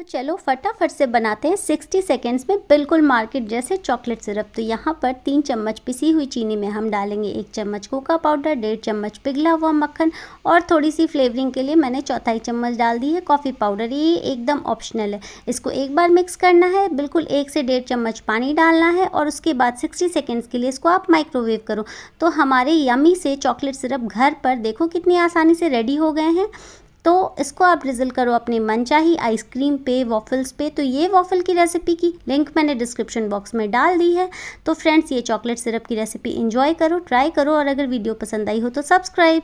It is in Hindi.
तो चलो फटाफट से बनाते हैं 60 सेकेंड्स में बिल्कुल मार्केट जैसे चॉकलेट सिरप तो यहाँ पर तीन चम्मच पिसी हुई चीनी में हम डालेंगे एक चम्मच कोका पाउडर डेढ़ चम्मच पिघला हुआ मक्खन और थोड़ी सी फ्लेवरिंग के लिए मैंने चौथाई चम्मच डाल दी है कॉफ़ी पाउडर ये एकदम ऑप्शनल है इसको एक बार मिक्स करना है बिल्कुल एक से डेढ़ चम्मच पानी डालना है और उसके बाद सिक्सटी सेकेंड्स के लिए इसको आप माइक्रोवेव करो तो हमारे यमी से चॉकलेट सिरप घर पर देखो कितनी आसानी से रेडी हो गए हैं तो इसको आप रिजल्ट करो अपने मनचाही आइसक्रीम पे वॉफल्स पे तो ये वॉफल की रेसिपी की लिंक मैंने डिस्क्रिप्शन बॉक्स में डाल दी है तो फ्रेंड्स ये चॉकलेट सिरप की रेसिपी इन्जॉय करो ट्राई करो और अगर वीडियो पसंद आई हो तो सब्सक्राइब